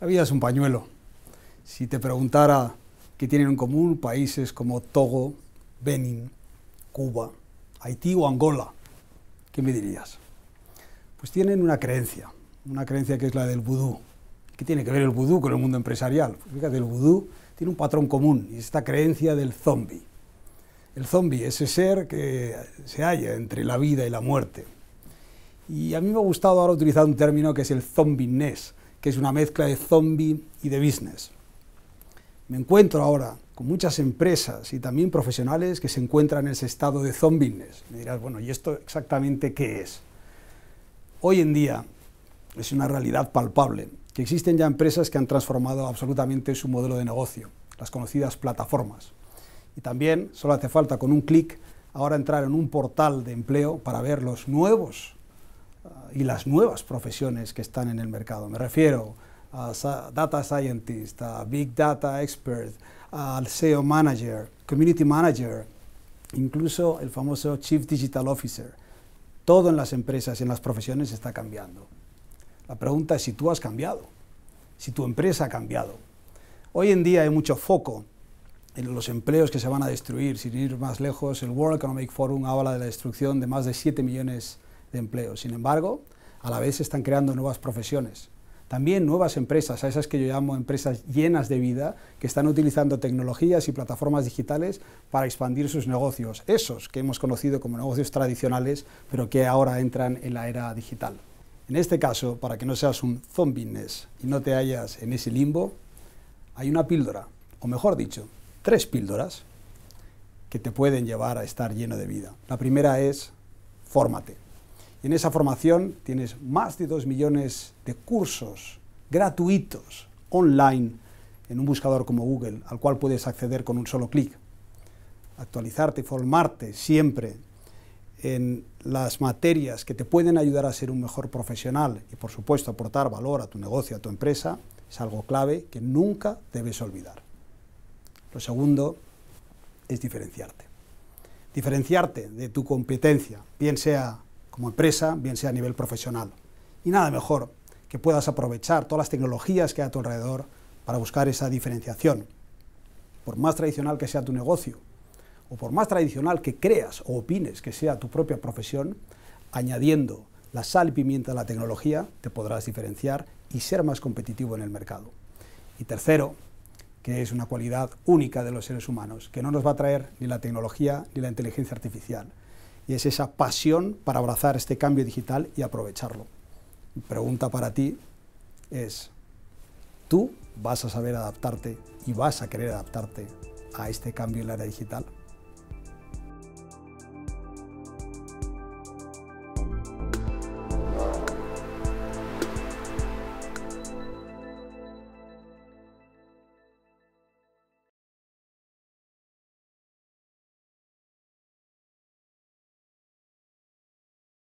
La vida es un pañuelo. Si te preguntara qué tienen en común países como Togo, Benin, Cuba, Haití o Angola, ¿qué me dirías? Pues tienen una creencia, una creencia que es la del vudú. ¿Qué tiene que ver el vudú con el mundo empresarial? Pues fíjate, el vudú tiene un patrón común y es esta creencia del zombie. El zombie, ese ser que se halla entre la vida y la muerte. Y a mí me ha gustado ahora utilizar un término que es el zombiness, que es una mezcla de zombie y de business. Me encuentro ahora con muchas empresas y también profesionales que se encuentran en ese estado de zombiness. Me dirás, bueno, ¿y esto exactamente qué es? Hoy en día es una realidad palpable que existen ya empresas que han transformado absolutamente su modelo de negocio, las conocidas plataformas. Y también solo hace falta con un clic ahora entrar en un portal de empleo para ver los nuevos Ah, y las nuevas profesiones que están en el mercado. Me refiero a data scientist, a big data expert, al SEO manager, community manager, incluso el famoso chief digital officer. Todo en las empresas y en las profesiones está cambiando. La pregunta es si tú has cambiado, si tu empresa ha cambiado. Hoy en día hay mucho foco en los empleos que se van a destruir. Sin ir más lejos, el World Economic Forum habla de la destrucción de más de 7 millones de de empleo. Sin embargo, a la vez se están creando nuevas profesiones, también nuevas empresas, a esas que yo llamo empresas llenas de vida, que están utilizando tecnologías y plataformas digitales para expandir sus negocios, esos que hemos conocido como negocios tradicionales, pero que ahora entran en la era digital. En este caso, para que no seas un zombiness y no te hallas en ese limbo, hay una píldora, o mejor dicho, tres píldoras que te pueden llevar a estar lleno de vida. La primera es, fórmate. En esa formación tienes más de 2 millones de cursos gratuitos online en un buscador como Google, al cual puedes acceder con un solo clic. Actualizarte, formarte siempre en las materias que te pueden ayudar a ser un mejor profesional y, por supuesto, aportar valor a tu negocio, a tu empresa, es algo clave que nunca debes olvidar. Lo segundo es diferenciarte. Diferenciarte de tu competencia, bien sea como empresa, bien sea a nivel profesional. Y nada mejor que puedas aprovechar todas las tecnologías que hay a tu alrededor para buscar esa diferenciación. Por más tradicional que sea tu negocio, o por más tradicional que creas o opines que sea tu propia profesión, añadiendo la sal y pimienta a la tecnología, te podrás diferenciar y ser más competitivo en el mercado. Y tercero, que es una cualidad única de los seres humanos, que no nos va a traer ni la tecnología ni la inteligencia artificial, y es esa pasión para abrazar este cambio digital y aprovecharlo. Mi pregunta para ti es, ¿tú vas a saber adaptarte y vas a querer adaptarte a este cambio en la era digital?